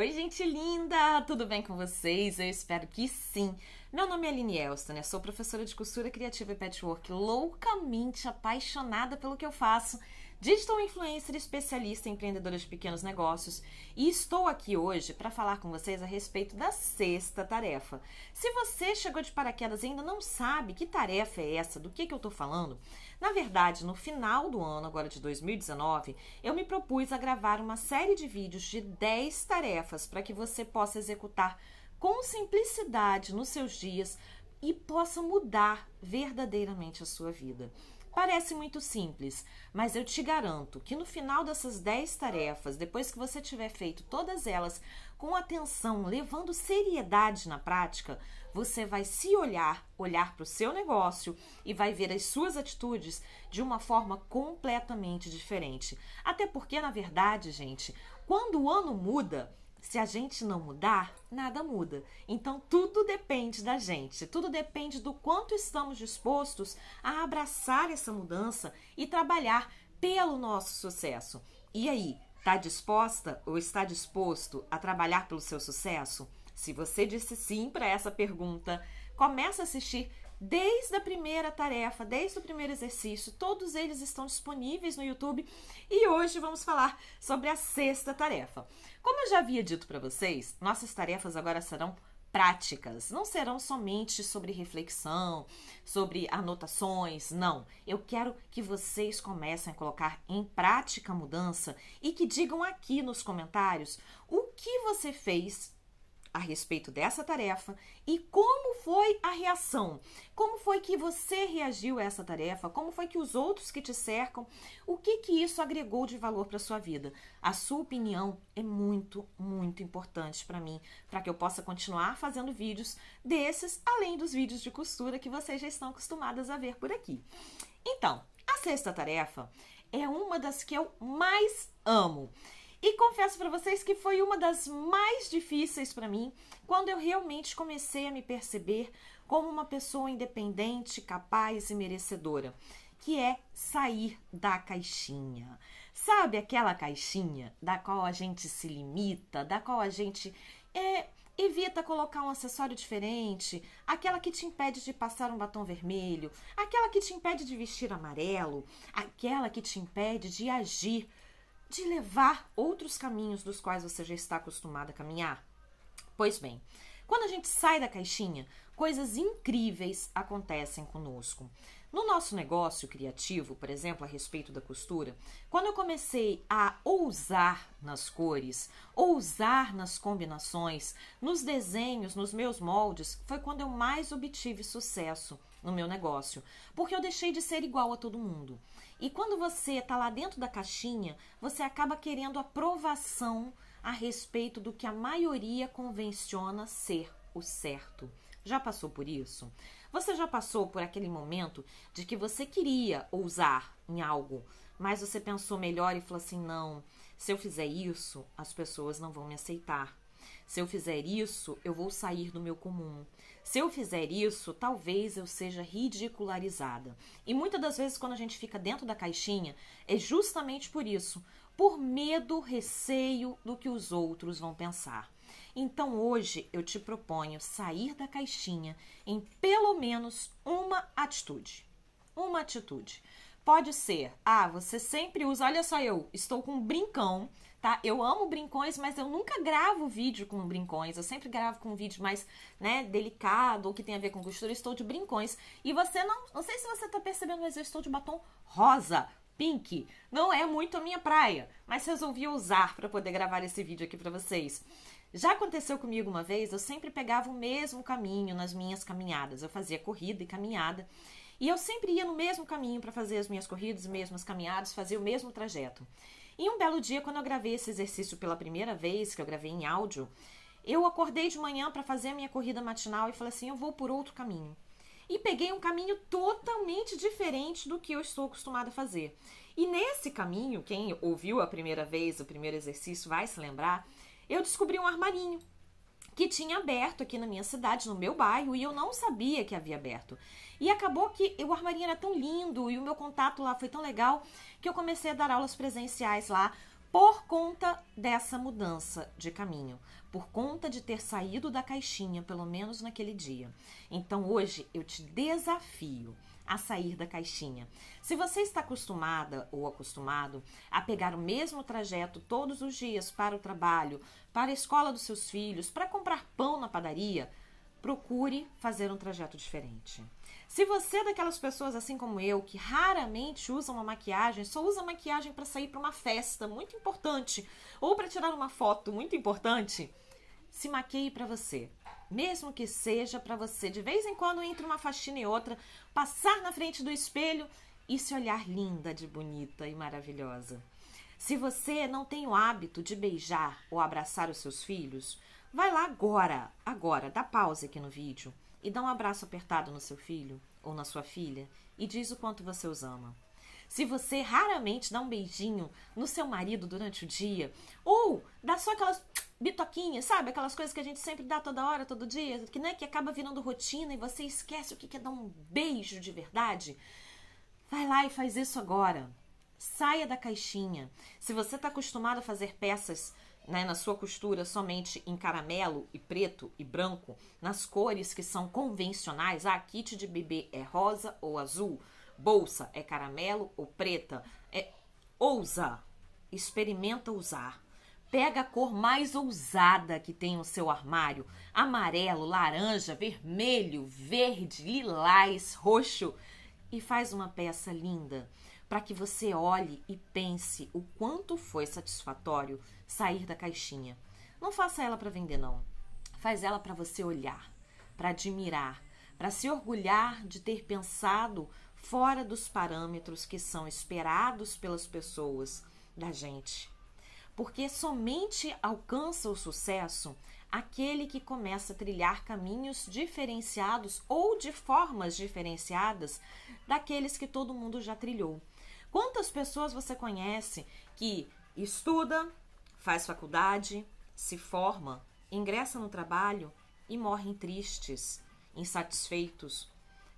Oi, gente linda! Tudo bem com vocês? Eu espero que sim! Meu nome é Aline Elston, eu né? sou professora de costura criativa e patchwork, loucamente apaixonada pelo que eu faço digital influencer especialista em empreendedora de pequenos negócios, e estou aqui hoje para falar com vocês a respeito da sexta tarefa. Se você chegou de paraquedas e ainda não sabe que tarefa é essa, do que, que eu estou falando, na verdade, no final do ano, agora de 2019, eu me propus a gravar uma série de vídeos de 10 tarefas para que você possa executar com simplicidade nos seus dias e possa mudar verdadeiramente a sua vida. Parece muito simples, mas eu te garanto que no final dessas 10 tarefas, depois que você tiver feito todas elas com atenção, levando seriedade na prática, você vai se olhar, olhar para o seu negócio e vai ver as suas atitudes de uma forma completamente diferente. Até porque, na verdade, gente, quando o ano muda, se a gente não mudar, nada muda. Então tudo depende da gente, tudo depende do quanto estamos dispostos a abraçar essa mudança e trabalhar pelo nosso sucesso. E aí, está disposta ou está disposto a trabalhar pelo seu sucesso? Se você disse sim para essa pergunta, comece a assistir desde a primeira tarefa, desde o primeiro exercício, todos eles estão disponíveis no YouTube e hoje vamos falar sobre a sexta tarefa. Como eu já havia dito para vocês, nossas tarefas agora serão práticas, não serão somente sobre reflexão, sobre anotações, não. Eu quero que vocês comecem a colocar em prática a mudança e que digam aqui nos comentários o que você fez a respeito dessa tarefa e como foi a reação. Como foi que você reagiu a essa tarefa? Como foi que os outros que te cercam? O que que isso agregou de valor para sua vida? A sua opinião é muito, muito importante para mim, para que eu possa continuar fazendo vídeos desses, além dos vídeos de costura que vocês já estão acostumadas a ver por aqui. Então, a sexta tarefa é uma das que eu mais amo. E confesso para vocês que foi uma das mais difíceis para mim quando eu realmente comecei a me perceber como uma pessoa independente, capaz e merecedora, que é sair da caixinha. Sabe aquela caixinha da qual a gente se limita, da qual a gente é, evita colocar um acessório diferente, aquela que te impede de passar um batom vermelho, aquela que te impede de vestir amarelo, aquela que te impede de agir de levar outros caminhos dos quais você já está acostumado a caminhar? Pois bem, quando a gente sai da caixinha, coisas incríveis acontecem conosco. No nosso negócio criativo, por exemplo, a respeito da costura, quando eu comecei a ousar nas cores, ousar nas combinações, nos desenhos, nos meus moldes, foi quando eu mais obtive sucesso no meu negócio, porque eu deixei de ser igual a todo mundo. E quando você está lá dentro da caixinha, você acaba querendo aprovação a respeito do que a maioria convenciona ser o certo. Já passou por isso? Você já passou por aquele momento de que você queria ousar em algo, mas você pensou melhor e falou assim: não, se eu fizer isso, as pessoas não vão me aceitar. Se eu fizer isso, eu vou sair do meu comum. Se eu fizer isso, talvez eu seja ridicularizada. E muitas das vezes, quando a gente fica dentro da caixinha, é justamente por isso por medo, receio do que os outros vão pensar. Então hoje eu te proponho sair da caixinha em pelo menos uma atitude. Uma atitude. Pode ser, ah, você sempre usa, olha só eu, estou com um brincão tá? Eu amo brincões, mas eu nunca gravo vídeo com brincões. Eu sempre gravo com um vídeo mais, né, delicado, ou que tem a ver com costura. Eu estou de brincões. E você não, não sei se você tá percebendo, mas eu estou de batom rosa, pink. Não é muito a minha praia, mas resolvi usar para poder gravar esse vídeo aqui para vocês. Já aconteceu comigo uma vez, eu sempre pegava o mesmo caminho nas minhas caminhadas. Eu fazia corrida e caminhada. E eu sempre ia no mesmo caminho para fazer as minhas corridas, as mesmas caminhadas, fazer o mesmo trajeto. E um belo dia, quando eu gravei esse exercício pela primeira vez, que eu gravei em áudio, eu acordei de manhã para fazer a minha corrida matinal e falei assim: eu vou por outro caminho. E peguei um caminho totalmente diferente do que eu estou acostumada a fazer. E nesse caminho, quem ouviu a primeira vez o primeiro exercício vai se lembrar, eu descobri um armarinho que tinha aberto aqui na minha cidade, no meu bairro, e eu não sabia que havia aberto. E acabou que o armarinho era tão lindo e o meu contato lá foi tão legal que eu comecei a dar aulas presenciais lá por conta dessa mudança de caminho, por conta de ter saído da caixinha, pelo menos naquele dia. Então hoje eu te desafio a sair da caixinha. Se você está acostumada ou acostumado a pegar o mesmo trajeto todos os dias para o trabalho, para a escola dos seus filhos, para comprar pão na padaria, procure fazer um trajeto diferente. Se você é daquelas pessoas assim como eu que raramente usa uma maquiagem, só usa maquiagem para sair para uma festa muito importante ou para tirar uma foto muito importante, se maqueie para você mesmo que seja para você, de vez em quando, entre uma faxina e outra, passar na frente do espelho e se olhar linda, de bonita e maravilhosa. Se você não tem o hábito de beijar ou abraçar os seus filhos, vai lá agora, agora, dá pausa aqui no vídeo e dá um abraço apertado no seu filho ou na sua filha e diz o quanto você os ama. Se você raramente dá um beijinho no seu marido durante o dia ou dá só aquelas bitoquinha, sabe? Aquelas coisas que a gente sempre dá toda hora, todo dia, que, né, que acaba virando rotina e você esquece o que é dar um beijo de verdade. Vai lá e faz isso agora. Saia da caixinha. Se você está acostumado a fazer peças né, na sua costura somente em caramelo e preto e branco, nas cores que são convencionais, a ah, kit de bebê é rosa ou azul, bolsa é caramelo ou preta, é ousa, experimenta usar Pega a cor mais ousada que tem no seu armário: amarelo, laranja, vermelho, verde, lilás, roxo e faz uma peça linda para que você olhe e pense o quanto foi satisfatório sair da caixinha. Não faça ela para vender não. Faz ela para você olhar, para admirar, para se orgulhar de ter pensado fora dos parâmetros que são esperados pelas pessoas da gente porque somente alcança o sucesso aquele que começa a trilhar caminhos diferenciados ou de formas diferenciadas daqueles que todo mundo já trilhou. Quantas pessoas você conhece que estuda, faz faculdade, se forma, ingressa no trabalho e morrem tristes, insatisfeitos,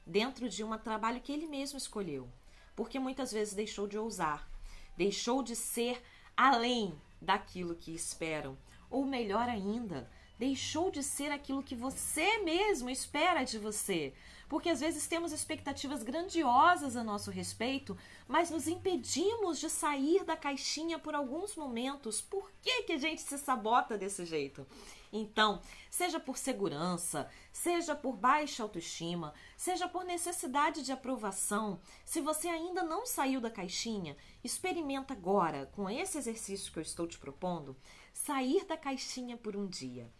dentro de um trabalho que ele mesmo escolheu, porque muitas vezes deixou de ousar, deixou de ser além daquilo que esperam. Ou melhor ainda, deixou de ser aquilo que você mesmo espera de você. Porque às vezes temos expectativas grandiosas a nosso respeito, mas nos impedimos de sair da caixinha por alguns momentos. Por que, que a gente se sabota desse jeito? Então, seja por segurança, seja por baixa autoestima, seja por necessidade de aprovação, se você ainda não saiu da caixinha, experimenta agora, com esse exercício que eu estou te propondo, sair da caixinha por um dia.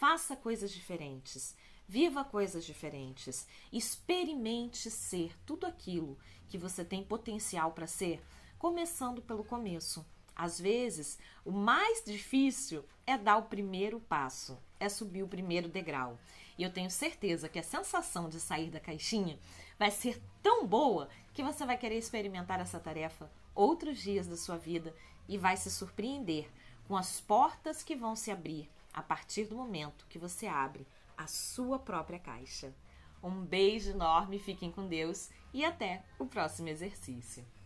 Faça coisas diferentes, viva coisas diferentes, experimente ser tudo aquilo que você tem potencial para ser, começando pelo começo. Às vezes, o mais difícil é dar o primeiro passo, é subir o primeiro degrau. E eu tenho certeza que a sensação de sair da caixinha vai ser tão boa que você vai querer experimentar essa tarefa outros dias da sua vida e vai se surpreender com as portas que vão se abrir a partir do momento que você abre a sua própria caixa. Um beijo enorme, fiquem com Deus e até o próximo exercício.